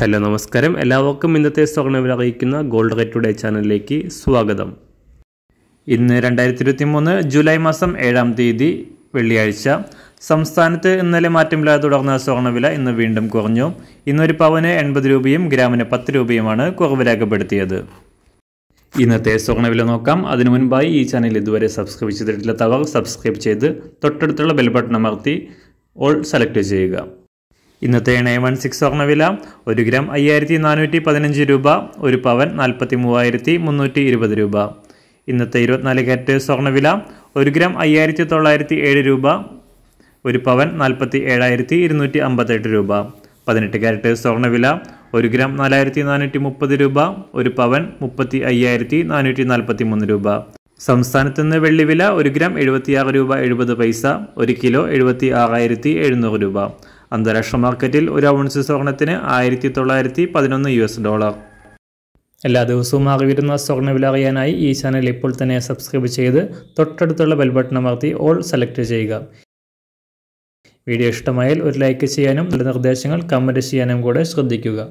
hello നമസ്കാരം എല്ലാവർക്കും ഇന്നത്തെ സ്വർണ്ണവില അറിയിക്കുന്ന ഗോൾഡ് റേറ്റ് ടുഡേ ചാനലിലേക്ക് സ്വാഗതം ഇന്ന് രണ്ടായിരത്തി ഇരുപത്തി മൂന്ന് ജൂലൈ മാസം ഏഴാം തീയതി വെള്ളിയാഴ്ച സംസ്ഥാനത്ത് ഇന്നലെ മാറ്റമില്ലാതെ തുടർന്ന സ്വർണ്ണവില ഇന്ന് വീണ്ടും കുറഞ്ഞു ഇന്നൊരു പവന് എൺപത് രൂപയും ഗ്രാമിന് പത്ത് രൂപയുമാണ് കുറവ് രേഖപ്പെടുത്തിയത് ഇന്നത്തെ സ്വർണ്ണവില നോക്കാം അതിനു മുൻപായി ഈ ചാനൽ ഇതുവരെ സബ്സ്ക്രൈബ് ചെയ്തിട്ടില്ലാത്തവർ സബ്സ്ക്രൈബ് ചെയ്ത് തൊട്ടടുത്തുള്ള ബെൽ ബട്ടൺ അമർത്തി ഓൾ സെലക്ട് ചെയ്യുക ഇന്നത്തെ നയൻ വൺ സിക്സ് സ്വർണ്ണവില ഒരു ഗ്രാം അയ്യായിരത്തി നാനൂറ്റി പതിനഞ്ച് രൂപ ഒരു പവൻ നാൽപ്പത്തി മൂവായിരത്തി മുന്നൂറ്റി ഇരുപത് രൂപ ഇന്നത്തെ ഇരുപത്തിനാല് കാരറ്റ് സ്വർണ്ണവില ഒരു ഗ്രാം അയ്യായിരത്തി തൊള്ളായിരത്തി ഏഴ് രൂപ ഒരു പവൻ നാൽപ്പത്തി ഏഴായിരത്തി ഇരുന്നൂറ്റി അമ്പത്തെട്ട് രൂപ പതിനെട്ട് കാരറ്റ് സ്വർണ്ണവില ഒരു ഗ്രാം നാലായിരത്തി നാനൂറ്റി മുപ്പത് രൂപ ഒരു പവൻ മുപ്പത്തി അയ്യായിരത്തി നാനൂറ്റി നാൽപ്പത്തി മൂന്ന് രൂപ സംസ്ഥാനത്ത് നിന്ന് വെള്ളിവില ഒരു ഗ്രാം എഴുപത്തിയാറ് രൂപ എഴുപത് പൈസ ഒരു കിലോ എഴുപത്തി ആറായിരത്തി എഴുന്നൂറ് രൂപ അന്താരാഷ്ട്ര മാർക്കറ്റിൽ ഒരു ഔൺസ് സ്വർണത്തിന് ആയിരത്തി തൊള്ളായിരത്തി പതിനൊന്ന് യു എസ് ഡോളർ എല്ലാ ദിവസവും അറിവിരുന്ന സ്വർണ്ണവില അറിയാനായി ഈ ചാനൽ ഇപ്പോൾ തന്നെ സബ്സ്ക്രൈബ് ചെയ്ത് തൊട്ടടുത്തുള്ള ബെൽബട്ടൺ അമർത്തി ഓൾ സെലക്ട് ചെയ്യുക വീഡിയോ ഇഷ്ടമായാൽ ഒരു ലൈക്ക് ചെയ്യാനും നല്ല നിർദ്ദേശങ്ങൾ കമൻറ്റ് ചെയ്യാനും കൂടെ ശ്രദ്ധിക്കുക